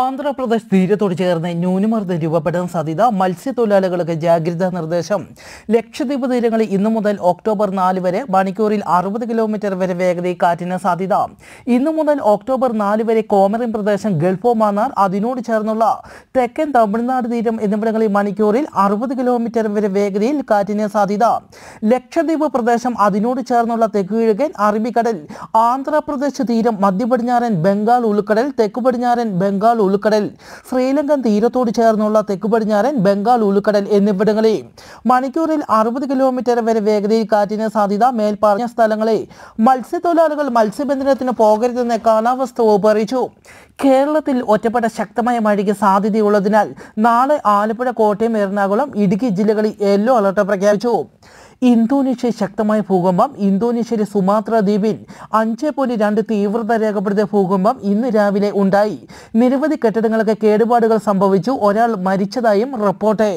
ആന്ധ്രാപ്രദേശ് തീരത്തോട് ചേർന്ന് ന്യൂനമർദ്ദം രൂപപ്പെടാൻ സാധ്യത മത്സ്യത്തൊഴിലാളികൾക്ക് ജാഗ്രതാ നിർദ്ദേശം ലക്ഷദ്വീപ് തീരങ്ങളിൽ ഇന്നു മുതൽ ഒക്ടോബർ നാല് വരെ മണിക്കൂറിൽ അറുപത് കിലോമീറ്റർ വരെ വേഗതയിൽ കാറ്റിന് സാധ്യത ഇന്നു മുതൽ ഒക്ടോബർ നാല് വരെ കോമറിൻ പ്രദേശം ഗൾഫ് ഓഫ് മാന്നാർ അതിനോട് ചേർന്നുള്ള തെക്കൻ തമിഴ്നാട് തീരം എന്നിവിടങ്ങളിൽ മണിക്കൂറിൽ അറുപത് കിലോമീറ്റർ വരെ വേഗതയിൽ കാറ്റിന് സാധ്യത ലക്ഷദ്വീപ് പ്രദേശം അതിനോട് ചേർന്നുള്ള കിഴക്കൻ അറബിക്കടൽ ആന്ധ്രാപ്രദേശ് തീരം മധ്യപടിഞ്ഞാറൻ ബംഗാൾ ഉൾക്കടൽ തെക്കു പടിഞ്ഞാറൻ ബംഗാൾ ഉൾക്കടൽ ശ്രീലങ്കൻ തീരത്തോട് ചേർന്നുള്ള തെക്ക് പടിഞ്ഞാറൻ ബംഗാൾ ഉൾക്കടൽ എന്നിവിടങ്ങളിൽ മണിക്കൂറിൽ അറുപത് കിലോമീറ്റർ വരെ വേഗതയിൽ കാറ്റിന് സാധ്യത മേൽപ്പറഞ്ഞ സ്ഥലങ്ങളിൽ മത്സ്യത്തൊഴിലാളികൾ മത്സ്യബന്ധനത്തിന് പോകരുതെന്ന് കാലാവസ്ഥ വകുപ്പ് അറിയിച്ചു കേരളത്തിൽ ഒറ്റപ്പെട്ട ശക്തമായ മഴയ്ക്ക് സാധ്യതയുള്ളതിനാൽ നാളെ ആലപ്പുഴ കോട്ടയം എറണാകുളം ഇടുക്കി ജില്ലകളിൽ യെല്ലോ അലർട്ട് പ്രഖ്യാപിച്ചു ഇന്തോനേഷ്യ ശക്തമായ ഭൂകമ്പം ഇന്തോനേഷ്യയിലെ സുമാത്ര ദ്വീപിൽ അഞ്ച് പോയിന്റ് രണ്ട് തീവ്രത രേഖപ്പെടുത്തിയ ഭൂകമ്പം ഇന്ന് രാവിലെ ഉണ്ടായി നിരവധി കെട്ടിടങ്ങൾക്ക് കേടുപാടുകൾ സംഭവിച്ചു ഒരാൾ മരിച്ചതായും റിപ്പോർട്ട്